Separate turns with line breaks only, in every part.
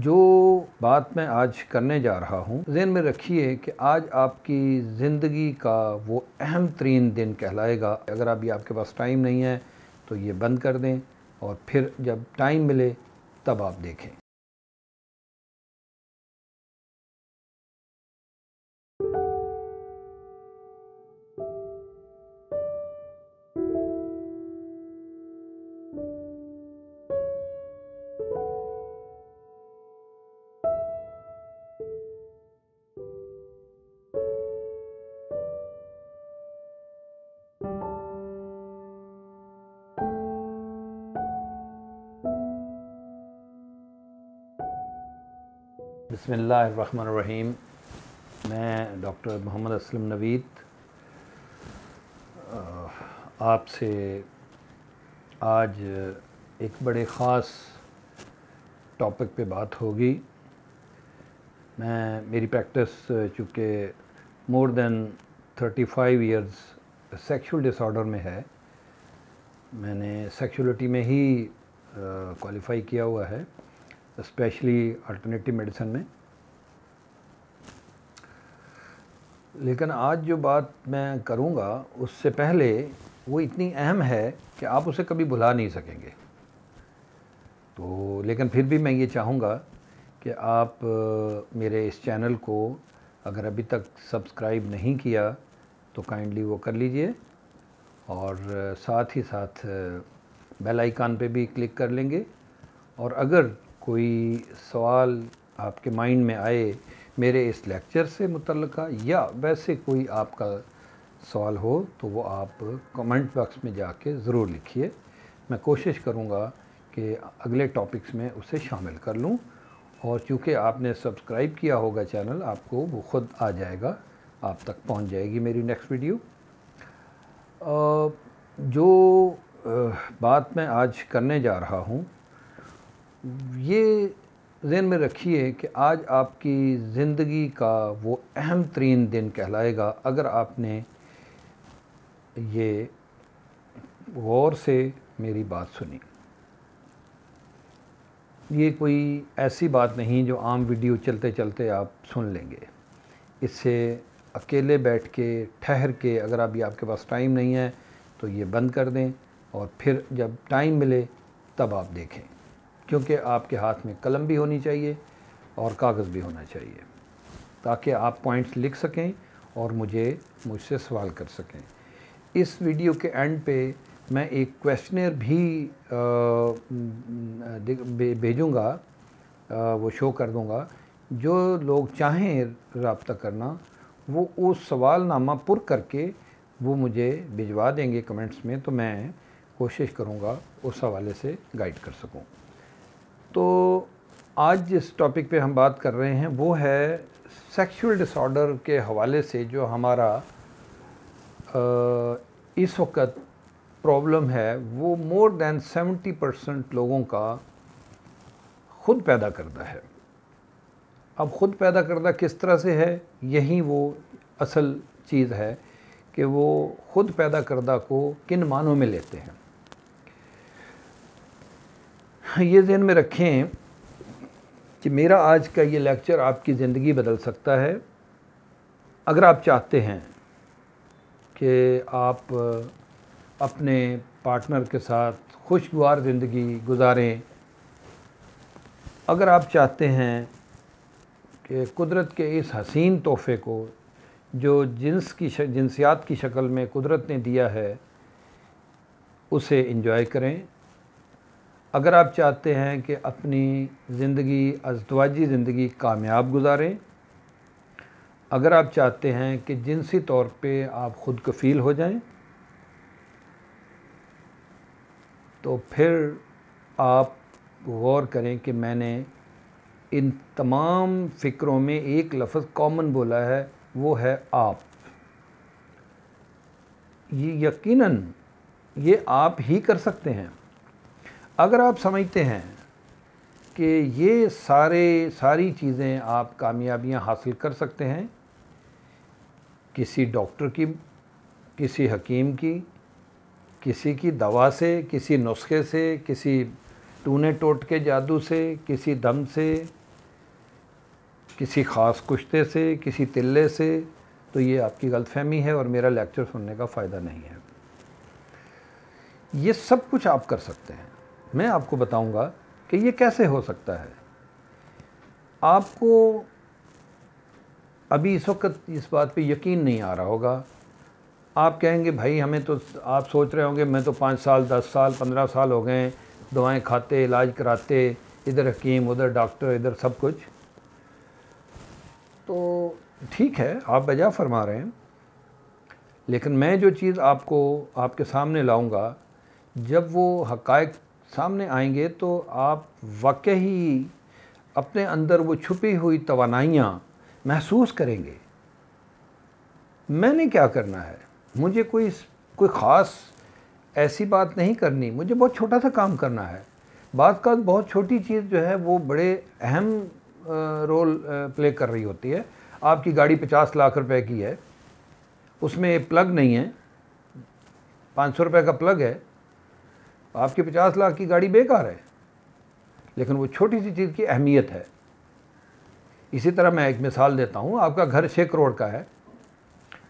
जो बात मैं आज करने जा रहा हूँ जहन में रखिए कि आज आपकी ज़िंदगी का वो अहम तरीन दिन कहलाएगा अगर अभी आपके पास टाइम नहीं है तो ये बंद कर दें और फिर जब टाइम मिले तब आप देखें बसमीम मैं डॉक्टर मोहम्मद असलम नवीद आपसे आज एक बड़े ख़ास टॉपिक पे बात होगी मैं मेरी प्रैक्टिस चूँकि more than 35 five years sexual disorder में है मैंने सेक्शुअलिटी में ही क्वालिफ़ाई किया हुआ है स्पेशली अल्टरनेटिव मेडिसिन में लेकिन आज जो बात मैं करूँगा उससे पहले वो इतनी अहम है कि आप उसे कभी भुला नहीं सकेंगे तो लेकिन फिर भी मैं ये चाहूँगा कि आप मेरे इस चैनल को अगर अभी तक सब्सक्राइब नहीं किया तो काइंडली वो कर लीजिए और साथ ही साथ बेल आइकन पे भी क्लिक कर लेंगे और अगर कोई सवाल आपके माइंड में आए मेरे इस लेक्चर से मुतल या वैसे कोई आपका सवाल हो तो वो आप कमेंट बॉक्स में जाके ज़रूर लिखिए मैं कोशिश करूँगा कि अगले टॉपिक्स में उसे शामिल कर लूँ और चूँकि आपने सब्सक्राइब किया होगा चैनल आपको वो ख़ुद आ जाएगा आप तक पहुँच जाएगी मेरी नेक्स्ट वीडियो जो बात मैं आज करने जा रहा हूँ ये जहन में रखिए कि आज आपकी ज़िंदगी का वो अहम तरीन दिन कहलाएगा अगर आपने ये गौर से मेरी बात सुनी ये कोई ऐसी बात नहीं जो आम वीडियो चलते चलते आप सुन लेंगे इससे अकेले बैठ के ठहर के अगर अभी आपके पास टाइम नहीं है तो ये बंद कर दें और फिर जब टाइम मिले तब आप देखें क्योंकि आपके हाथ में कलम भी होनी चाहिए और कागज़ भी होना चाहिए ताकि आप पॉइंट्स लिख सकें और मुझे मुझसे सवाल कर सकें इस वीडियो के एंड पे मैं एक क्वेश्चनर भी भेजूँगा वो शो कर दूँगा जो लोग चाहें रबता करना वो उस सवाल नामा पुर करके वो मुझे भिजवा देंगे कमेंट्स में तो मैं कोशिश करूँगा उस हवाले से गाइड कर सकूँ तो आज जिस टॉपिक पे हम बात कर रहे हैं वो है सेक्सुअल डिसऑर्डर के हवाले से जो हमारा इस वक्त प्रॉब्लम है वो मोर देन 70 परसेंट लोगों का ख़ुद पैदा करता है अब ख़ुद पैदा करदा किस तरह से है यही वो असल चीज़ है कि वो ख़ुद पैदा करदा को किन मानों में लेते हैं ये जहन में रखें कि मेरा आज का ये लेक्चर आपकी ज़िंदगी बदल सकता है अगर आप चाहते हैं कि आप अपने पार्टनर के साथ खुशगवार ज़िंदगी गुजारें अगर आप चाहते हैं कि कुदरत के इस हसीन तोहफे को जो जिन्स की जिनसियात की शक्ल में कुदरत ने दिया है उसे इंजॉय करें अगर आप चाहते हैं कि अपनी ज़िंदगी अजदवाजी ज़िंदगी कामयाब गुजारें अगर आप चाहते हैं कि जिनसी तौर पे आप ख़ुद को फील हो जाएं तो फिर आप गौर करें कि मैंने इन तमाम फ़िक्रों में एक लफ्ज़ कॉमन बोला है वो है आप ये यकीनन ये आप ही कर सकते हैं अगर आप समझते हैं कि ये सारे सारी चीज़ें आप कामयाबियां हासिल कर सकते हैं किसी डॉक्टर की किसी हकीम की किसी की दवा से किसी नुस्खे से किसी टूने टोट के जादू से किसी दम से किसी ख़ास कुश्ते से किसी तिल्ले से तो ये आपकी गलतफहमी है और मेरा लेक्चर सुनने का फ़ायदा नहीं है ये सब कुछ आप कर सकते हैं मैं आपको बताऊंगा कि ये कैसे हो सकता है आपको अभी इस वक्त इस बात पे यकीन नहीं आ रहा होगा आप कहेंगे भाई हमें तो आप सोच रहे होंगे मैं तो पाँच साल दस साल पंद्रह साल हो गए दवाएं खाते इलाज कराते इधर हकीम उधर डॉक्टर इधर सब कुछ तो ठीक है आप बजा फरमा रहे हैं लेकिन मैं जो चीज़ आपको आपके सामने लाऊंगा जब वो हकायक सामने आएंगे तो आप वाकई अपने अंदर वो छुपी हुई तोानाइयाँ महसूस करेंगे मैंने क्या करना है मुझे कोई कोई ख़ास ऐसी बात नहीं करनी मुझे बहुत छोटा सा काम करना है बात का बहुत छोटी चीज़ जो है वो बड़े अहम रोल प्ले कर रही होती है आपकी गाड़ी पचास लाख रुपए की है उसमें प्लग नहीं है पाँच सौ रुपये का प्लग है आपकी पचास लाख की गाड़ी बेकार है लेकिन वो छोटी सी चीज़ की अहमियत है इसी तरह मैं एक मिसाल देता हूँ आपका घर छः करोड़ का है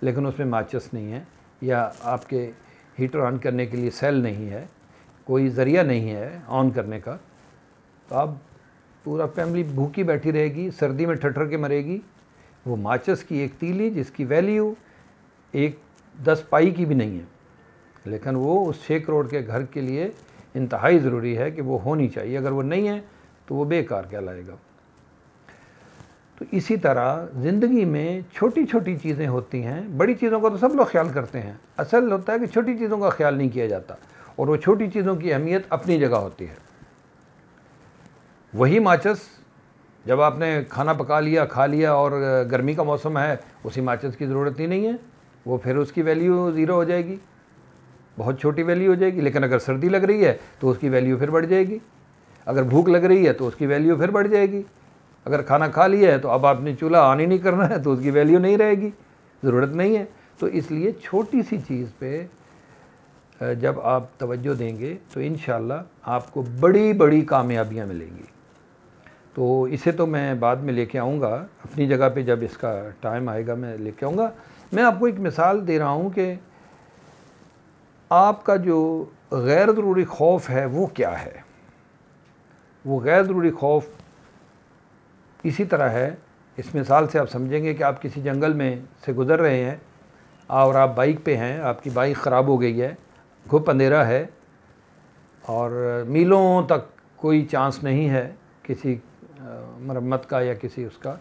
लेकिन उसमें माचिस नहीं है या आपके हीटर ऑन करने के लिए सेल नहीं है कोई ज़रिया नहीं है ऑन करने का तो आप पूरा फैमिली भूखी बैठी रहेगी सर्दी में ठठर के मरेगी वो माचिस की एक तीली जिसकी वैल्यू एक दस पाई की भी नहीं है लेकिन वो उस छः करोड़ के घर के लिए इंतहाई ज़रूरी है कि वो होनी चाहिए अगर वो नहीं है तो वो बेकार क्या लाएगा तो इसी तरह ज़िंदगी में छोटी छोटी चीज़ें होती हैं बड़ी चीज़ों का तो सब लोग ख्याल करते हैं असल होता है कि छोटी चीज़ों का ख्याल नहीं किया जाता और वो छोटी चीज़ों की अहमियत अपनी जगह होती है वही माचिस जब आपने खाना पका लिया खा लिया और गर्मी का मौसम है उसी माचिस की ज़रूरत ही नहीं है वो फिर उसकी वैल्यू ज़ीरो हो जाएगी बहुत छोटी वैल्यू हो जाएगी लेकिन अगर सर्दी लग रही है तो उसकी वैल्यू फिर बढ़ जाएगी अगर भूख लग रही है तो उसकी वैल्यू फिर बढ़ जाएगी अगर खाना खा लिया है तो अब आपने चूल्हा ऑन ही नहीं करना है तो उसकी वैल्यू नहीं रहेगी ज़रूरत नहीं है तो इसलिए छोटी सी चीज़ पे जब आप तवज्जो देंगे तो इन आपको बड़ी बड़ी कामयाबियाँ मिलेंगी तो इसे तो मैं बाद में लेके आऊँगा अपनी जगह पे जब इसका टाइम आएगा मैं लेके आऊँगा मैं आपको एक मिसाल दे रहा हूँ कि आपका जो गैर ज़रूरी खौफ है वो क्या है वो गैर ज़रूरी खौफ इसी तरह है इस मिसाल से आप समझेंगे कि आप किसी जंगल में से गुज़र रहे हैं और आप बाइक पे हैं आपकी बाइक ख़राब हो गई है घुप अंधेरा है और मीलों तक कोई चांस नहीं है किसी मरम्मत का या किसी उसका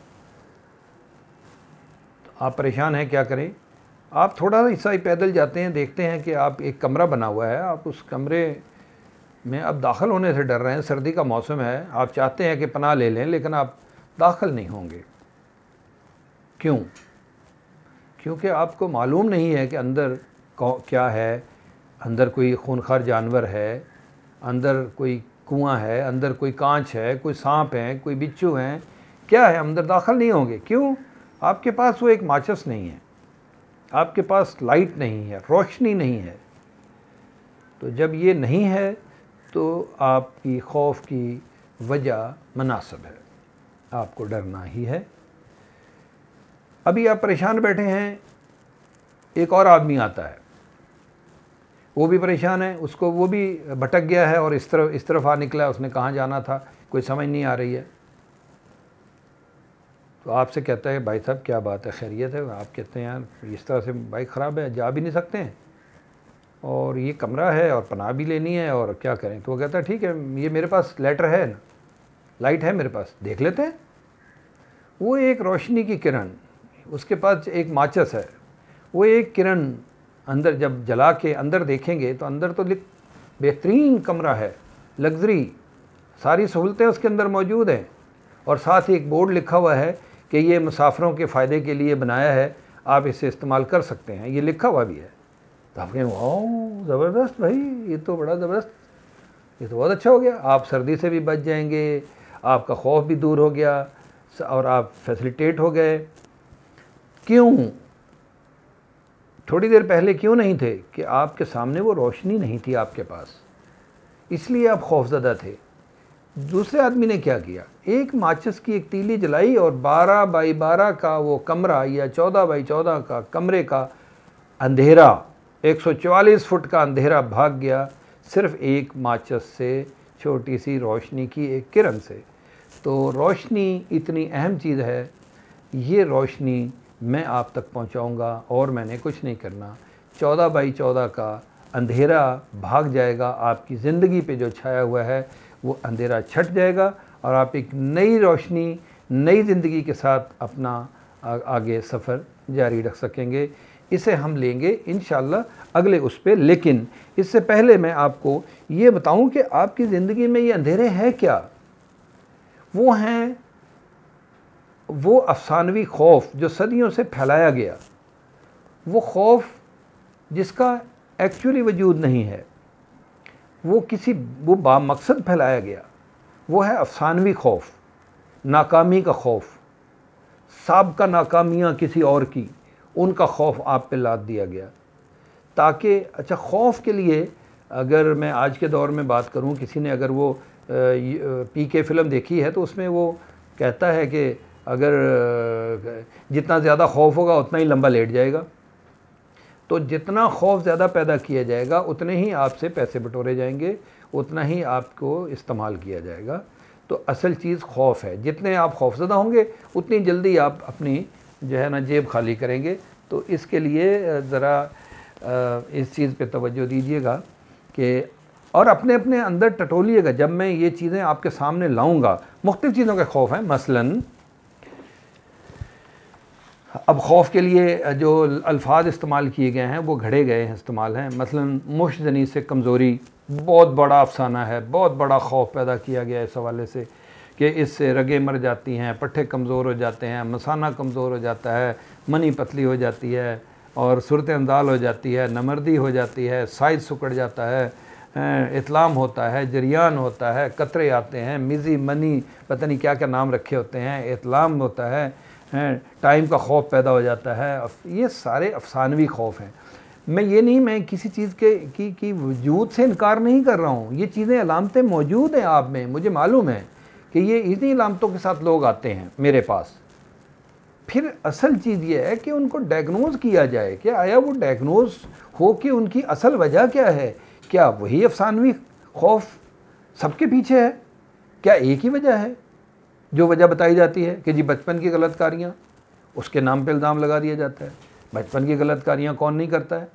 तो आप परेशान हैं क्या करें आप थोड़ा हिस्सा ही पैदल जाते हैं देखते हैं कि आप एक कमरा बना हुआ है आप उस कमरे में अब दाखिल होने से डर रहे हैं सर्दी का मौसम है आप चाहते हैं कि पनाह ले लें लेकिन आप दाखिल नहीं होंगे क्यों क्योंकि आपको मालूम नहीं है कि अंदर क्या है अंदर कोई खूनखार जानवर है अंदर कोई कुआं है अंदर कोई कांच है कोई सांप है कोई बिच्छू हैं क्या है अंदर दाखिल नहीं होंगे क्यों आपके पास वो एक माचस नहीं है आपके पास लाइट नहीं है रोशनी नहीं है तो जब ये नहीं है तो आपकी खौफ की वजह मुनासब है आपको डरना ही है अभी आप परेशान बैठे हैं एक और आदमी आता है वो भी परेशान है उसको वो भी भटक गया है और इस तरफ इस तरफ आ निकला है उसने कहाँ जाना था कोई समझ नहीं आ रही है तो आपसे कहता है भाई साहब क्या बात है खैरियत है आप कहते हैं यार इस तरह से बाइक ख़राब है जा भी नहीं सकते हैं और ये कमरा है और पनाह भी लेनी है और क्या करें तो वो कहता है ठीक है ये मेरे पास लेटर है ना लाइट है मेरे पास देख लेते हैं वो एक रोशनी की किरण उसके पास एक माचस है वो एक किरण अंदर जब जला के अंदर देखेंगे तो अंदर तो बेहतरीन कमरा है लग्जरी सारी सहूलतें उसके अंदर मौजूद हैं और साथ ही एक बोर्ड लिखा हुआ है कि ये मुसाफरों के फ़ायदे के लिए बनाया है आप इसे इस्तेमाल कर सकते हैं ये लिखा हुआ भी है तो आप कहें वाओ ज़बरदस्त भाई ये तो बड़ा ज़बरदस्त ये तो बहुत अच्छा हो गया आप सर्दी से भी बच जाएंगे आपका खौफ भी दूर हो गया और आप फैसिलिटेट हो गए क्यों थोड़ी देर पहले क्यों नहीं थे कि आपके सामने वो रोशनी नहीं थी आपके पास इसलिए आप खौफजदा थे दूसरे आदमी ने क्या किया एक माचिस की एक तीली जलाई और 12 बाई 12 का वो कमरा या 14 बाई 14 का कमरे का अंधेरा 144 फुट का अंधेरा भाग गया सिर्फ एक माचिस से छोटी सी रोशनी की एक किरण से तो रोशनी इतनी अहम चीज़ है ये रोशनी मैं आप तक पहुंचाऊंगा और मैंने कुछ नहीं करना 14 बाई 14 का अंधेरा भाग जाएगा आपकी ज़िंदगी पे जो छाया हुआ है वो अंधेरा छट जाएगा और आप एक नई रोशनी नई ज़िंदगी के साथ अपना आगे सफ़र जारी रख सकेंगे इसे हम लेंगे इन अगले उस पर लेकिन इससे पहले मैं आपको ये बताऊं कि आपकी ज़िंदगी में ये अंधेरे हैं क्या वो हैं वो अफसानवी खौफ जो सदियों से फैलाया गया वो खौफ जिसका एक्चुअली वजूद नहीं है वो किसी वो बामकसद फैलाया गया वो है अफसानवी खौफ नाकामी का खौफ सबका नाकामियाँ किसी और की उनका खौफ आप पे लाद दिया गया ताकि अच्छा खौफ के लिए अगर मैं आज के दौर में बात करूँ किसी ने अगर वो पी के फिल्म देखी है तो उसमें वो कहता है कि अगर जितना ज़्यादा खौफ होगा उतना ही लंबा लेट जाएगा तो जितना खौफ ज़्यादा पैदा किया जाएगा उतने ही आपसे पैसे बटोरे जाएंगे उतना ही आपको इस्तेमाल किया जाएगा तो असल चीज़ खौफ है जितने आप खौफजदा होंगे उतनी जल्दी आप अपनी जो है ना जेब खाली करेंगे तो इसके लिए ज़रा इस चीज़ पे तवज्जो दीजिएगा कि और अपने अपने अंदर टटोलिएगा जब मैं ये चीज़ें आपके सामने लाऊंगा मुख्तु चीज़ों के खौफ हैं मसलन अब खौफ के लिए जो अल्फाज इस्तेमाल किए गए हैं वो घड़े गए हैं इस्तेमाल हैं मसलन मुश जनी से कमज़ोरी बहुत बड़ा अफसाना है बहुत बड़ा खौफ पैदा किया गया है इस हवाले से कि इससे रगे मर जाती हैं पट्ठे कमज़ोर हो जाते हैं मसाना कमज़ोर हो जाता है मनी पतली हो जाती है और सूरत अंदाल हो जाती है नमर्दी हो जाती है साइज सुकड़ जाता है इतलाम होता है जरियान होता है कतरे आते हैं मिज़ी मनी पता नहीं क्या क्या नाम रखे होते हैं इतलाम होता है टाइम का खौफ पैदा हो जाता है ये सारे अफसानवी खौफ हैं मैं ये नहीं मैं किसी चीज़ के की की वजूद से इनकार नहीं कर रहा हूँ ये चीज़ें अलामतें मौजूद हैं आप में मुझे मालूम है कि ये इतनी अलामतों के साथ लोग आते हैं मेरे पास फिर असल चीज़ ये है कि उनको डायग्नोज किया जाए कि आया वो डायग्नोज हो कि उनकी असल वजह क्या है क्या वही अफसानवी खौफ सबके पीछे है क्या एक ही वजह है जो वजह बताई जाती है कि जी बचपन की गलतकारियाँ उसके नाम पे इल्ज़ाम लगा दिया जाता है बचपन की गलतकारियाँ कौन नहीं करता है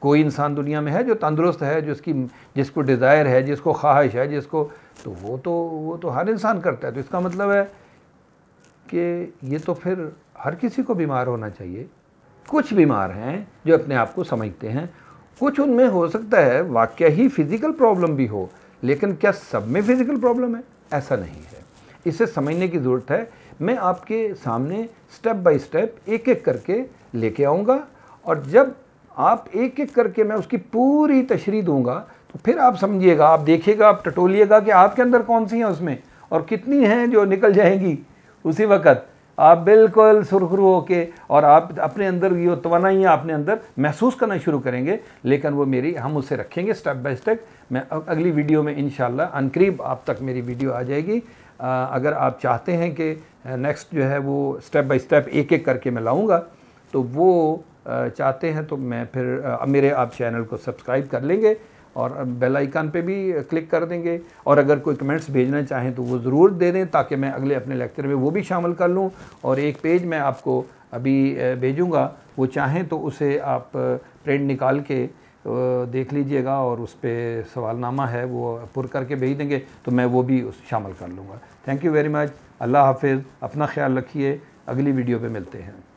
कोई इंसान दुनिया में है जो तंदुरुस्त है जो उसकी जिसको डिज़ायर है जिसको ख्वाहिश है जिसको तो वो तो वो तो हर इंसान करता है तो इसका मतलब है कि ये तो फिर हर किसी को बीमार होना चाहिए कुछ बीमार हैं जो अपने आप को समझते हैं कुछ उनमें हो सकता है वाक्य ही फिज़िकल प्रॉब्लम भी हो लेकिन क्या सब में फिज़िकल प्रॉब्लम है ऐसा नहीं है इसे समझने की ज़रूरत है मैं आपके सामने स्टेप बाय स्टेप एक एक करके लेके आऊँगा और जब आप एक एक करके मैं उसकी पूरी तशरी दूँगा तो फिर आप समझिएगा आप देखिएगा आप टटोलिएगा कि आपके अंदर कौन सी हैं उसमें और कितनी हैं जो निकल जाएंगी उसी वक्त आप बिल्कुल सुरखरू होके और आप अपने अंदर ये तोनाइयाँ अपने अंदर महसूस करना शुरू करेंगे लेकिन वो मेरी हम उसे रखेंगे स्टेप बाय स्टेप मैं अगली वीडियो में इन अनकरीब आप तक मेरी वीडियो आ जाएगी अगर आप चाहते हैं कि नेक्स्ट जो है वो स्टेप बाय स्टेप एक एक करके मैं लाऊंगा तो वो चाहते हैं तो मैं फिर मेरे आप चैनल को सब्सक्राइब कर लेंगे और बेल आइकन पे भी क्लिक कर देंगे और अगर कोई कमेंट्स भेजना चाहें तो वो ज़रूर दे दें ताकि मैं अगले अपने लेक्चर में वो भी शामिल कर लूँ और एक पेज मैं आपको अभी भेजूँगा वो चाहें तो उसे आप प्रिंट निकाल के तो, देख लीजिएगा और उस पर सवालनामा है वो पुर करके भेज देंगे तो मैं वो भी उस शामिल कर लूँगा थैंक यू वेरी मच अल्लाह हाफिज़ अपना ख्याल रखिए अगली वीडियो पे मिलते हैं